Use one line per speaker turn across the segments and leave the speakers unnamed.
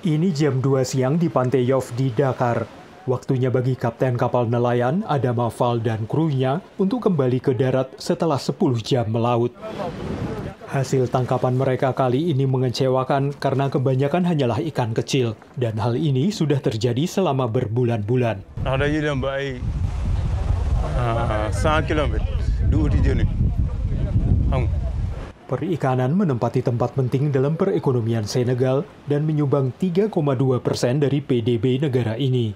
Ini jam 2 siang di Pantai Yov di Dakar. Waktunya bagi kapten kapal nelayan Adama Val dan krunya untuk kembali ke darat setelah 10 jam melaut. Hasil tangkapan mereka kali ini mengecewakan karena kebanyakan hanyalah ikan kecil. Dan hal ini sudah terjadi selama berbulan-bulan.
Nah, ada yang baik, ah, di km,
Perikanan menempati tempat penting dalam perekonomian Senegal dan menyumbang 3,2 persen dari PDB negara ini.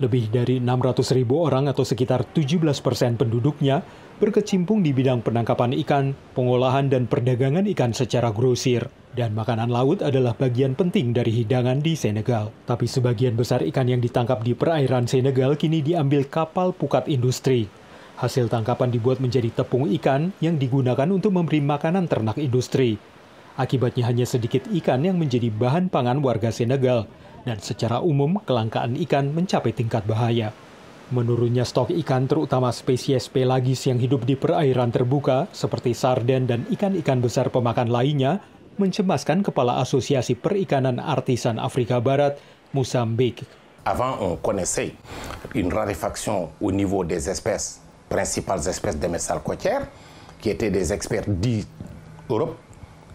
Lebih dari 600 ribu orang atau sekitar 17 persen penduduknya berkecimpung di bidang penangkapan ikan, pengolahan dan perdagangan ikan secara grosir. Dan makanan laut adalah bagian penting dari hidangan di Senegal. Tapi sebagian besar ikan yang ditangkap di perairan Senegal kini diambil kapal pukat industri. Hasil tangkapan dibuat menjadi tepung ikan yang digunakan untuk memberi makanan ternak industri. Akibatnya hanya sedikit ikan yang menjadi bahan pangan warga Senegal, dan secara umum kelangkaan ikan mencapai tingkat bahaya. Menurunnya stok ikan terutama spesies pelagis yang hidup di perairan terbuka seperti sarden dan ikan-ikan besar pemakan lainnya mencemaskan Kepala Asosiasi Perikanan Artisan Afrika Barat, Musambik. Avant
on connaissait une raréfaction au niveau des espèces principales espèces de messal côtières, qui étaient des experts d'Europe,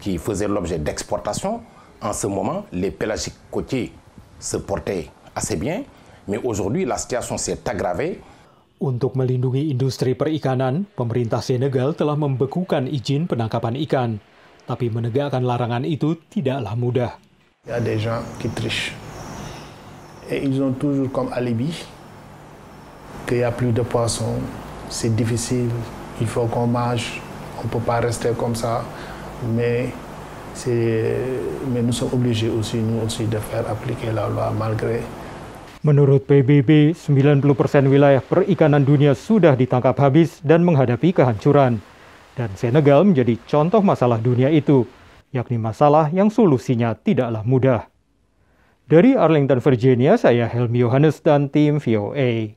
qui faisaient l'objet d'exportation. En ce moment, les pélagiques côtiers se portaient assez bien, mais aujourd'hui, la situation s'est aggravée.
Untuk melindungi industri perikanan, pemerintah Senegal telah membekukan izin penangkapan ikan. Tapi menegakkan larangan itu tidaklah mudah.
Il y a des gens qui trichent. Et ils ont toujours comme alibi qu'il n'y a plus de poissons, c'est difficile, il faut qu'on marche, on ne peut pas rester comme ça, mais, mais nous sommes obligés aussi, nous aussi, de faire appliquer la loi malgré
Menurut PBB, 90% wilayah perikanan dunia sudah ditangkap habis dan menghadapi kehancuran. Dan Senegal menjadi contoh masalah dunia itu, yakni masalah yang solusinya tidaklah mudah. Dari Arlington, Virginia, saya Helmi Yohanes dan tim VOA.